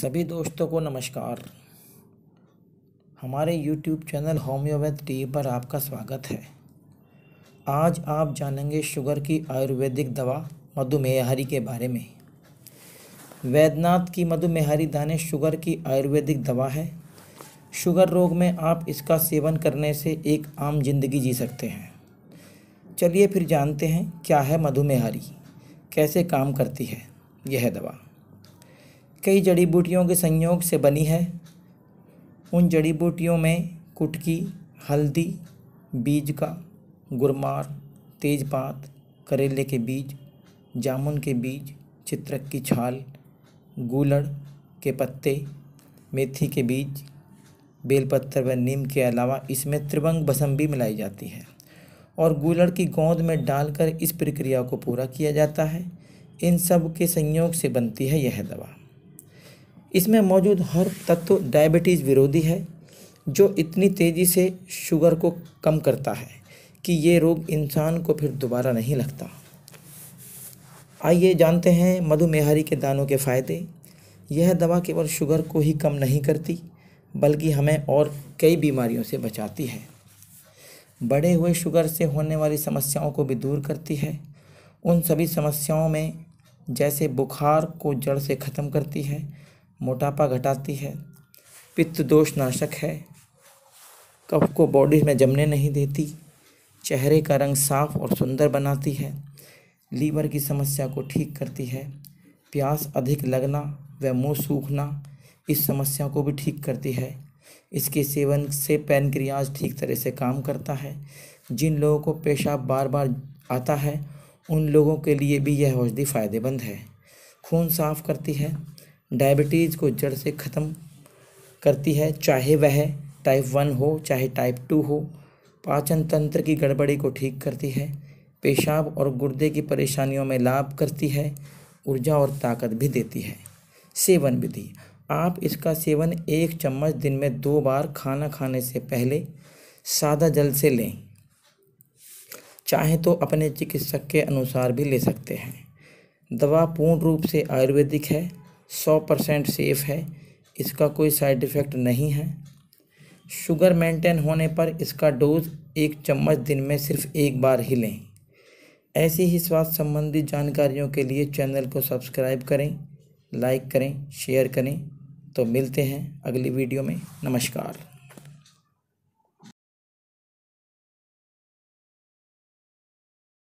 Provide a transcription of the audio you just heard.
सभी दोस्तों को नमस्कार हमारे YouTube चैनल होम्योपैथ टी पर आपका स्वागत है आज आप जानेंगे शुगर की आयुर्वेदिक दवा मधुमेहारी के बारे में वैद्यनाथ की मधुमेहारी दाने शुगर की आयुर्वेदिक दवा है शुगर रोग में आप इसका सेवन करने से एक आम जिंदगी जी सकते हैं चलिए फिर जानते हैं क्या है मधुमेहारी कैसे काम करती है यह दवा कई जड़ी बूटियों के संयोग से बनी है उन जड़ी बूटियों में कुटकी हल्दी बीज का गुरमार तेजपात करेले के बीज जामुन के बीज चित्रक की छाल गूलड़ के पत्ते मेथी के बीज बेलपत्तर व नीम के अलावा इसमें त्रिवंग भसम भी मिलाई जाती है और गूलड़ की गोंद में डालकर इस प्रक्रिया को पूरा किया जाता है इन सब के संयोग से बनती है यह दवा इसमें मौजूद हर तत्व डायबिटीज़ विरोधी है जो इतनी तेज़ी से शुगर को कम करता है कि ये रोग इंसान को फिर दोबारा नहीं लगता आइए जानते हैं मधुमेहारी के दानों के फ़ायदे यह दवा केवल शुगर को ही कम नहीं करती बल्कि हमें और कई बीमारियों से बचाती है बढ़े हुए शुगर से होने वाली समस्याओं को भी दूर करती है उन सभी समस्याओं में जैसे बुखार को जड़ से ख़त्म करती है मोटापा घटाती है पित्त दोष नाशक है कफ को बॉडी में जमने नहीं देती चेहरे का रंग साफ और सुंदर बनाती है लीवर की समस्या को ठीक करती है प्यास अधिक लगना व मुंह सूखना इस समस्या को भी ठीक करती है इसके सेवन से पैनक्रियाज ठीक तरह से काम करता है जिन लोगों को पेशाब बार बार आता है उन लोगों के लिए भी यह औषधि फ़ायदेमंद है खून साफ करती है डायबिटीज़ को जड़ से ख़त्म करती है चाहे वह टाइप वन हो चाहे टाइप टू हो पाचन तंत्र की गड़बड़ी को ठीक करती है पेशाब और गुर्दे की परेशानियों में लाभ करती है ऊर्जा और ताकत भी देती है सेवन विधि आप इसका सेवन एक चम्मच दिन में दो बार खाना खाने से पहले सादा जल से लें चाहे तो अपने चिकित्सक के अनुसार भी ले सकते हैं दवा पूर्ण रूप से आयुर्वेदिक है सौ परसेंट सेफ़ है इसका कोई साइड इफ़ेक्ट नहीं है शुगर मेंटेन होने पर इसका डोज एक चम्मच दिन में सिर्फ एक बार ही लें ऐसी ही स्वास्थ्य संबंधी जानकारियों के लिए चैनल को सब्सक्राइब करें लाइक करें शेयर करें तो मिलते हैं अगली वीडियो में नमस्कार